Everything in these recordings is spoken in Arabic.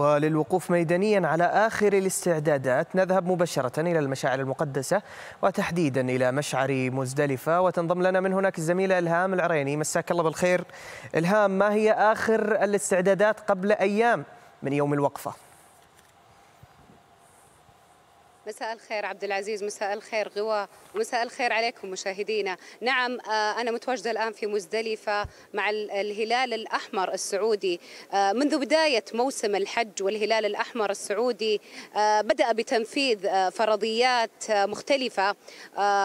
وللوقوف ميدانيا على آخر الاستعدادات نذهب مباشرة إلى المشاعر المقدسة وتحديدا إلى مشعر مزدلفة وتنضم لنا من هناك الزميلة إلهام العريني مساك الله بالخير إلهام ما هي آخر الاستعدادات قبل أيام من يوم الوقفة؟ مساء الخير عبد العزيز مساء الخير غوا ومساء الخير عليكم مشاهدينا نعم آه، أنا متواجدة الآن في مزدلفة مع الهلال الأحمر السعودي آه، منذ بداية موسم الحج والهلال الأحمر السعودي آه، بدأ بتنفيذ فرضيات مختلفة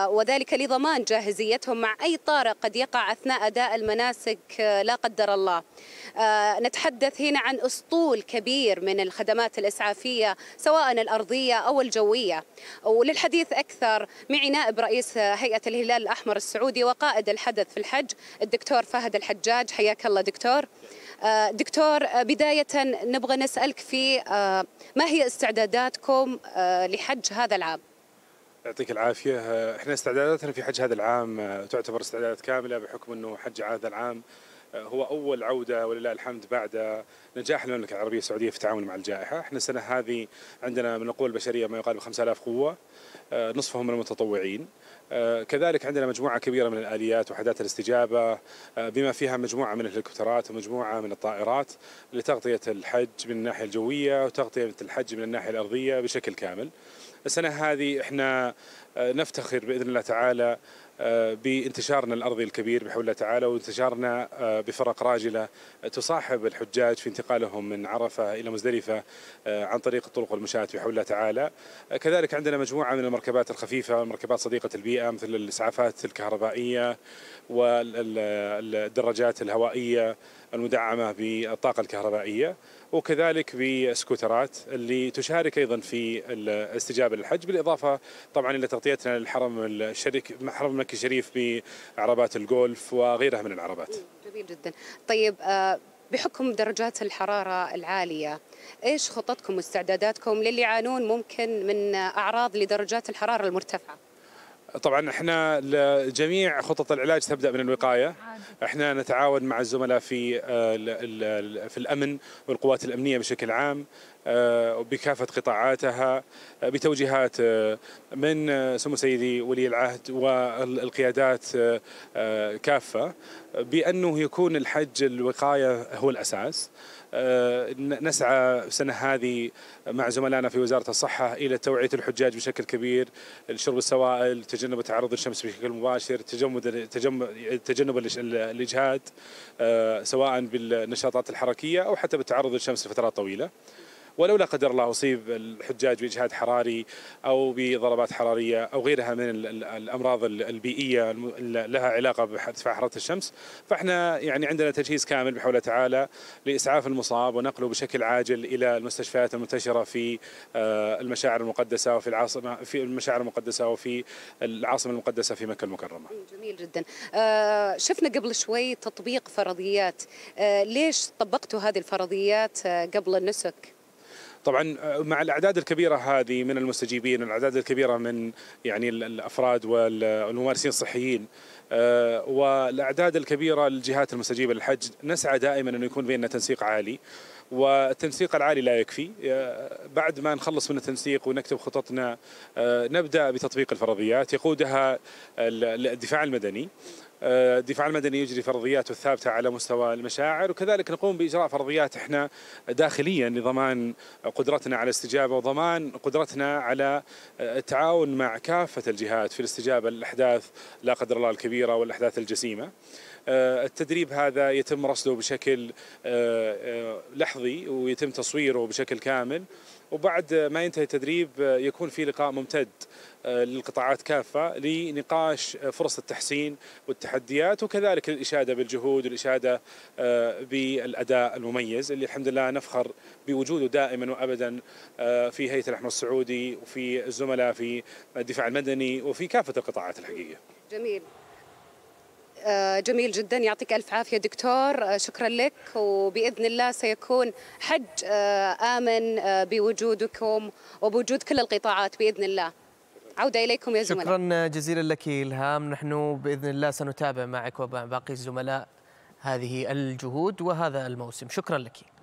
وذلك لضمان جاهزيتهم مع أي طارئ قد يقع أثناء أداء المناسك لا قدر الله نتحدث هنا عن أسطول كبير من الخدمات الإسعافية سواء الأرضية أو الجوية السعودية وللحديث أكثر معي نائب رئيس هيئة الهلال الأحمر السعودي وقائد الحدث في الحج الدكتور فهد الحجاج حياك الله دكتور آه، دكتور آه، بداية نبغى نسألك في آه، ما هي استعداداتكم لحج هذا العام؟ يعطيك العافية احنا استعداداتنا في حج هذا العام تعتبر استعدادات كاملة بحكم انه حج هذا العام هو اول عوده ولله الحمد بعد نجاح المملكه العربيه السعوديه في التعامل مع الجائحه، احنا السنه هذه عندنا من القوى البشريه ما يقارب 5000 قوه آه، نصفهم من المتطوعين آه، كذلك عندنا مجموعة كبيرة من الآليات وحدات الاستجابة آه، بما فيها مجموعة من الهليكوبترات ومجموعة من الطائرات لتغطية الحج من الناحية الجوية وتغطية الحج من الناحية الأرضية بشكل كامل السنة هذه احنا نفتخر بإذن الله تعالى بانتشارنا الارضي الكبير بحول الله تعالى وانتشارنا آه، بفرق راجله تصاحب الحجاج في انتقالهم من عرفه الى مزدلفه آه، عن طريق الطرق والمشاة بحول الله تعالى. آه، كذلك عندنا مجموعه من المركبات الخفيفه، مركبات صديقه البيئه مثل الاسعافات الكهربائيه والدراجات الهوائيه المدعمة بالطاقة الكهربائية وكذلك بسكوترات اللي تشارك ايضا في الاستجابه للحج بالاضافه طبعا الى تغطيتنا للحرم الشريك حرم مكه الشريف بعربات الجولف وغيرها من العربات. جميل جدا. طيب آه، بحكم درجات الحراره العاليه ايش خططكم واستعداداتكم للي يعانون ممكن من اعراض لدرجات الحراره المرتفعه؟ طبعا احنا جميع خطط العلاج تبدا من الوقايه احنا نتعاون مع الزملاء في آه، في الامن والقوات الامنيه بشكل عام آه، بكافة قطاعاتها آه، بتوجيهات آه، من سمو سيدي ولي العهد والقيادات كافة بأنه يكون الحج الوقاية هو الأساس نسعى السنة هذه مع زملائنا في وزارة الصحة إلى توعية الحجاج بشكل كبير شرب السوائل تجنب تعرض الشمس بشكل مباشر تجمد تجنب الإجهاد سواء بالنشاطات الحركية أو حتى بالتعرض للشمس لفترات طويلة ولو لا قدر الله أصيب الحجاج بإجهاد حراري أو بضربات حرارية أو غيرها من الأمراض البيئية لها علاقة بارتفاع حرارة الشمس فإحنا يعني عندنا تجهيز كامل بحول تعالى لإسعاف المصاب ونقله بشكل عاجل إلى المستشفيات المنتشرة في آه، المشاعر المقدسة وفي العاصمة في المشاعر المقدسة وفي العاصمة المقدسة في مكة المكرمة جميل جدا آه، شفنا قبل شوي تطبيق فرضيات آه، ليش طبقتوا هذه الفرضيات قبل النسك طبعا آه، مع الاعداد الكبيره هذه من المستجيبين الاعداد الكبيره من يعني الافراد والممارسين الصحيين آه، والاعداد الكبيره للجهات المستجيبه للحج نسعى دائما انه يكون بيننا تنسيق عالي والتنسيق العالي لا يكفي آه، بعد ما نخلص من التنسيق ونكتب خططنا نبدا بتطبيق الفرضيات يقودها الدفاع المدني آه، الدفاع المدني يجري فرضياته الثابته على مستوى المشاعر وكذلك نقوم باجراء فرضيات احنا داخليا لضمان قدرتنا على الاستجابه وضمان قدرتنا على آه، التعاون مع كافه الجهات في الاستجابه للاحداث لا قدر الله الكبيره والاحداث الجسيمه. آه، التدريب هذا يتم رصده بشكل لحظي ويتم تصويره بشكل كامل وبعد ما ينتهي التدريب آه، يكون في لقاء ممتد آه، للقطاعات كافة لنقاش آه، فرص التحسين والتحديات وكذلك الإشادة بالجهود والإشادة بالأداء المميز اللي الحمد لله نفخر بوجوده دائما وأبدا في هيئة الأحمر السعودي وفي الزملاء في الدفاع المدني وفي كافة القطاعات الحقيقية جميل آه، جميل جدا يعطيك ألف عافية دكتور آه، شكرا لك وبإذن الله سيكون حج آه، آمن بوجودكم وبوجود كل القطاعات بإذن الله عودة إليكم يا زملاء شكرا جزيلا لك إلهام نحن بإذن الله سنتابع معك ومع باقي الزملاء هذه الجهود وهذا الموسم شكرا لك